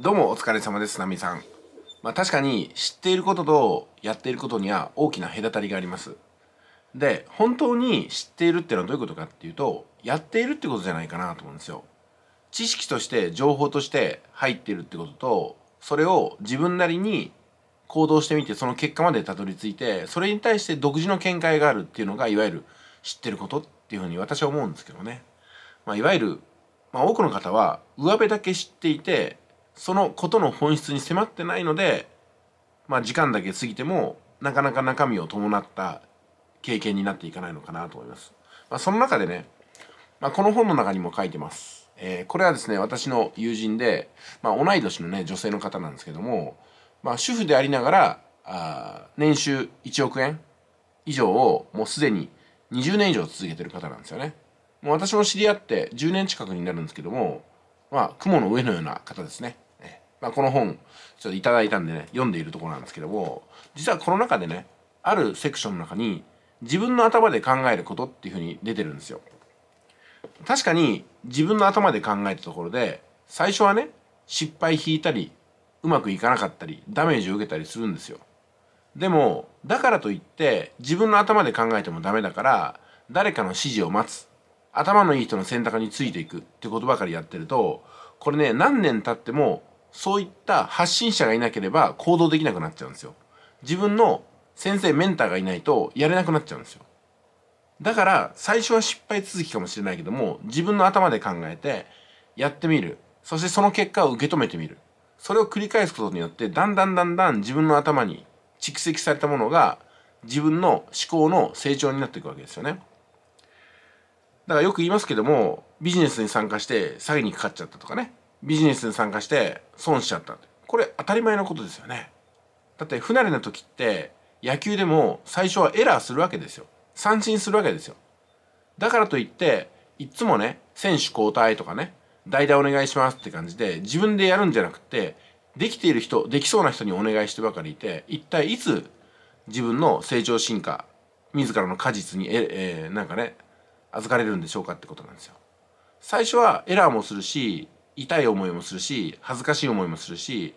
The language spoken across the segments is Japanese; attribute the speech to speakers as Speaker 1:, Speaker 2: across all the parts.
Speaker 1: どうもお疲れ様です、ナミさん。まあ確かに知っていることとやっていることには大きな隔たりがあります。で、本当に知っているってのはどういうことかっていうと、やっているってことじゃないかなと思うんですよ。知識として情報として入っているってことと、それを自分なりに行動してみてその結果までたどり着いて、それに対して独自の見解があるっていうのがいわゆる知ってることっていうふうに私は思うんですけどね。まあいわゆる、まあ多くの方は上辺だけ知っていて、そのことの本質に迫ってないので、まあ、時間だけ過ぎてもなかなか中身を伴った経験になっていかないのかなと思います。まあ、その中でね、まあ、この本の中にも書いてます。えー、これはですね、私の友人で、まあ、同い年のね、女性の方なんですけども、まあ、主婦でありながら、あ年収1億円以上をもうすでに20年以上続けてる方なんですよね。もう私も知り合って10年近くになるんですけども、まあ、雲の上のような方ですね。まあ、この本ちょっといただいたんでね読んでいるところなんですけども実はこの中でねあるセクションの中に自分の頭で考えることっていうふうに出てるんですよ。確かに自分の頭で考えたところで最初はね失敗引いたりうまくいかなかったりダメージを受けたりするんですよ。でもだからといって自分の頭で考えてもダメだから誰かの指示を待つ頭のいい人の選択についていくってことばかりやってるとこれね何年経ってもそういった発信者がいなければ行動できなくなっちゃうんですよ。自分の先生、メンターがいないとやれなくなっちゃうんですよ。だから、最初は失敗続きかもしれないけども、自分の頭で考えて、やってみる。そしてその結果を受け止めてみる。それを繰り返すことによって、だんだんだんだん自分の頭に蓄積されたものが、自分の思考の成長になっていくわけですよね。だからよく言いますけども、ビジネスに参加して詐欺にかかっちゃったとかね、ビジネスに参加して損しちゃったこれ当たり前のことですよねだって不慣れな時って野球でも最初はエラーするわけですよ三振するわけですよだからといっていっつもね選手交代とかね代打お願いしますって感じで自分でやるんじゃなくてできている人できそうな人にお願いしてばかりいて一体いつ自分の成長進化自らの果実にえ、えー、なんかね預かれるんでしょうかってことなんですよ。最初はエラーもするし痛い思いもするし恥ずかしい思いもするし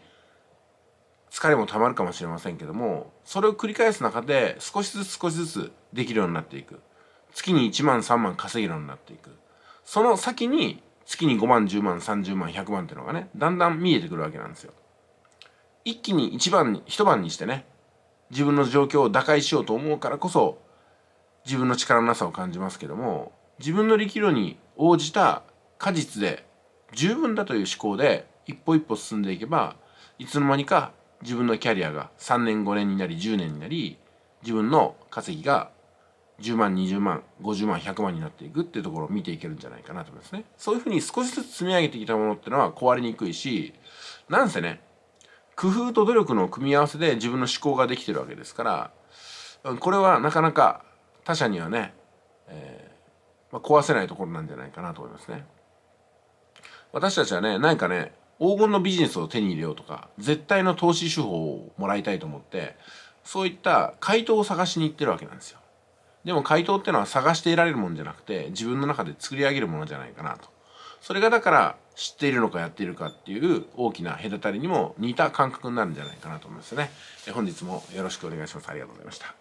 Speaker 1: 疲れもたまるかもしれませんけどもそれを繰り返す中で少しずつ少しずつできるようになっていく月に1万3万稼げるようになっていくその先に月に5万10万30万100万っていうのがねだんだん見えてくるわけなんですよ一気に一番に一晩にしてね自分の状況を打開しようと思うからこそ自分の力のなさを感じますけども自分の力量に応じた果実で十分だという思考で一歩一歩進んでいけばいつの間にか自分のキャリアが3年5年になり10年になり自分の稼ぎが10万20万50万100万になっていくっていうところを見ていけるんじゃないかなと思いますねそういうふうに少しずつ積み上げてきたものってのは壊れにくいしなんせね工夫と努力の組み合わせで自分の思考ができてるわけですからこれはなかなか他者にはね、えーまあ、壊せないところなんじゃないかなと思いますね。私たちはね、何かね、黄金のビジネスを手に入れようとか、絶対の投資手法をもらいたいと思って、そういった回答を探しに行ってるわけなんですよ。でも回答ってのは探して得られるもんじゃなくて、自分の中で作り上げるものじゃないかなと。それがだから知っているのかやっているかっていう大きな隔たりにも似た感覚になるんじゃないかなと思いますね。本日もよろしくお願いします。ありがとうございました。